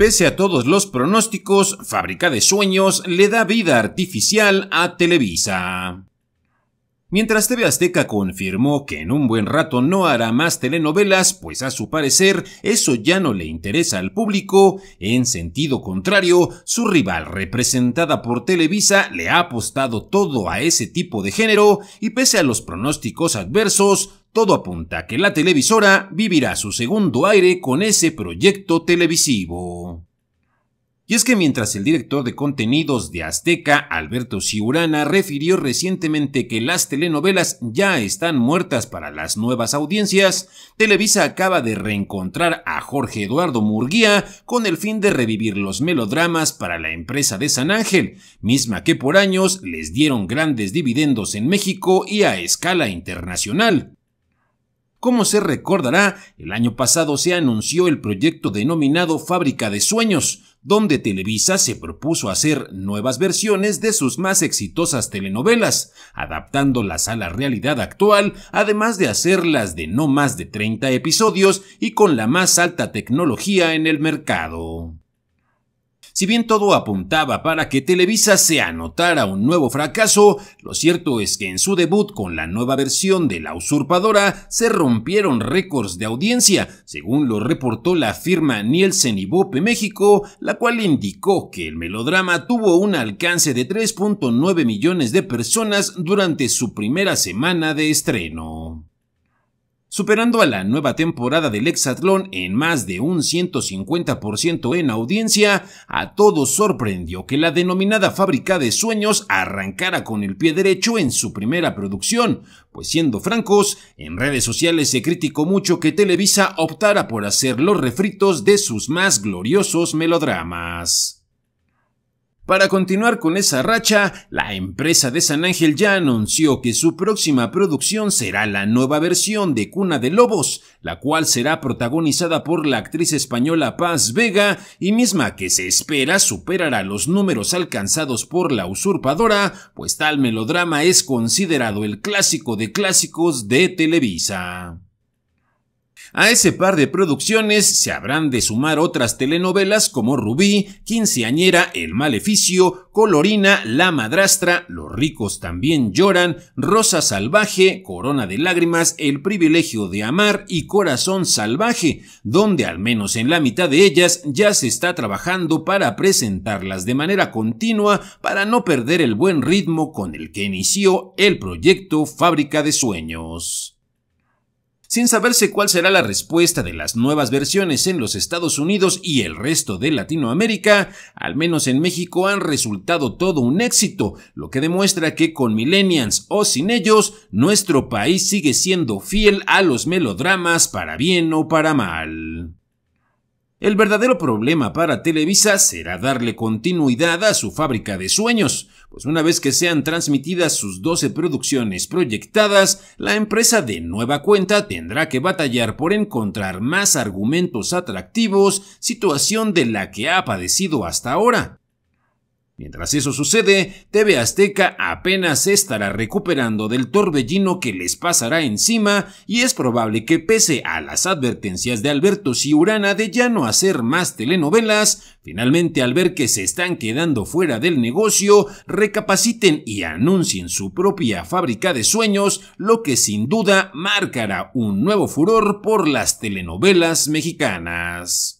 Pese a todos los pronósticos, Fábrica de Sueños le da vida artificial a Televisa. Mientras TV Azteca confirmó que en un buen rato no hará más telenovelas, pues a su parecer eso ya no le interesa al público, en sentido contrario, su rival representada por Televisa le ha apostado todo a ese tipo de género y pese a los pronósticos adversos, todo apunta a que la televisora vivirá su segundo aire con ese proyecto televisivo. Y es que mientras el director de contenidos de Azteca, Alberto Ciurana, refirió recientemente que las telenovelas ya están muertas para las nuevas audiencias, Televisa acaba de reencontrar a Jorge Eduardo Murguía con el fin de revivir los melodramas para la empresa de San Ángel, misma que por años les dieron grandes dividendos en México y a escala internacional. Como se recordará, el año pasado se anunció el proyecto denominado Fábrica de Sueños, donde Televisa se propuso hacer nuevas versiones de sus más exitosas telenovelas, adaptándolas a la realidad actual, además de hacerlas de no más de 30 episodios y con la más alta tecnología en el mercado. Si bien todo apuntaba para que Televisa se anotara un nuevo fracaso, lo cierto es que en su debut con la nueva versión de La Usurpadora se rompieron récords de audiencia, según lo reportó la firma Nielsen y Bope México, la cual indicó que el melodrama tuvo un alcance de 3.9 millones de personas durante su primera semana de estreno superando a la nueva temporada del Hexatlón en más de un 150% en audiencia, a todos sorprendió que la denominada fábrica de sueños arrancara con el pie derecho en su primera producción, pues siendo francos, en redes sociales se criticó mucho que Televisa optara por hacer los refritos de sus más gloriosos melodramas. Para continuar con esa racha, la empresa de San Ángel ya anunció que su próxima producción será la nueva versión de Cuna de Lobos, la cual será protagonizada por la actriz española Paz Vega y misma que se espera superará los números alcanzados por la usurpadora, pues tal melodrama es considerado el clásico de clásicos de Televisa. A ese par de producciones se habrán de sumar otras telenovelas como Rubí, Quinceañera, El Maleficio, Colorina, La Madrastra, Los ricos también lloran, Rosa Salvaje, Corona de Lágrimas, El Privilegio de Amar y Corazón Salvaje, donde al menos en la mitad de ellas ya se está trabajando para presentarlas de manera continua para no perder el buen ritmo con el que inició el proyecto Fábrica de Sueños sin saberse cuál será la respuesta de las nuevas versiones en los Estados Unidos y el resto de Latinoamérica, al menos en México han resultado todo un éxito, lo que demuestra que con millennials o sin ellos, nuestro país sigue siendo fiel a los melodramas para bien o para mal. El verdadero problema para Televisa será darle continuidad a su fábrica de sueños, pues una vez que sean transmitidas sus 12 producciones proyectadas, la empresa de nueva cuenta tendrá que batallar por encontrar más argumentos atractivos, situación de la que ha padecido hasta ahora. Mientras eso sucede, TV Azteca apenas estará recuperando del torbellino que les pasará encima y es probable que pese a las advertencias de Alberto Ciurana de ya no hacer más telenovelas, finalmente al ver que se están quedando fuera del negocio, recapaciten y anuncien su propia fábrica de sueños, lo que sin duda marcará un nuevo furor por las telenovelas mexicanas.